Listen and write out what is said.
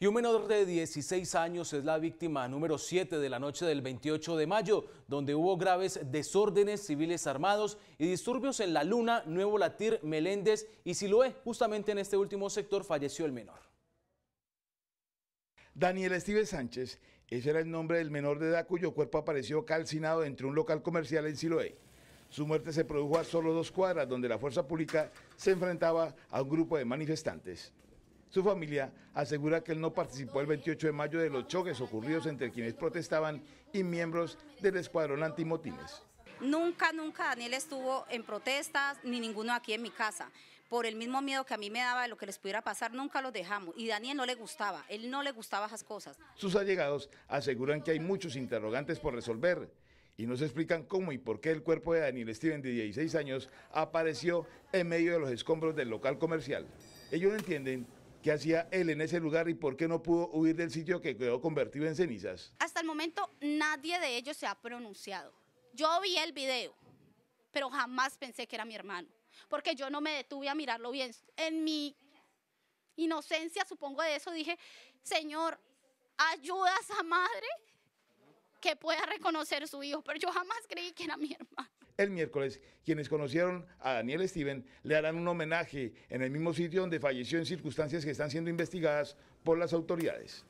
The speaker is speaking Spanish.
Y un menor de 16 años es la víctima número 7 de la noche del 28 de mayo, donde hubo graves desórdenes civiles armados y disturbios en La Luna, Nuevo Latir, Meléndez y Siloé. Justamente en este último sector falleció el menor. Daniel Estívez Sánchez, ese era el nombre del menor de edad cuyo cuerpo apareció calcinado entre un local comercial en Siloé. Su muerte se produjo a solo dos cuadras, donde la fuerza pública se enfrentaba a un grupo de manifestantes. Su familia asegura que él no participó el 28 de mayo de los choques ocurridos entre quienes protestaban y miembros del escuadrón antimotines. Nunca, nunca Daniel estuvo en protestas, ni ninguno aquí en mi casa. Por el mismo miedo que a mí me daba de lo que les pudiera pasar, nunca los dejamos. Y Daniel no le gustaba, él no le gustaba esas cosas. Sus allegados aseguran que hay muchos interrogantes por resolver y nos explican cómo y por qué el cuerpo de Daniel Steven de 16 años apareció en medio de los escombros del local comercial. Ellos no entienden ¿Qué hacía él en ese lugar y por qué no pudo huir del sitio que quedó convertido en cenizas? Hasta el momento nadie de ellos se ha pronunciado. Yo vi el video, pero jamás pensé que era mi hermano, porque yo no me detuve a mirarlo bien. En mi inocencia, supongo de eso, dije, Señor, ayuda a esa madre que pueda reconocer a su hijo, pero yo jamás creí que era mi hermano el miércoles, quienes conocieron a Daniel Steven le harán un homenaje en el mismo sitio donde falleció en circunstancias que están siendo investigadas por las autoridades.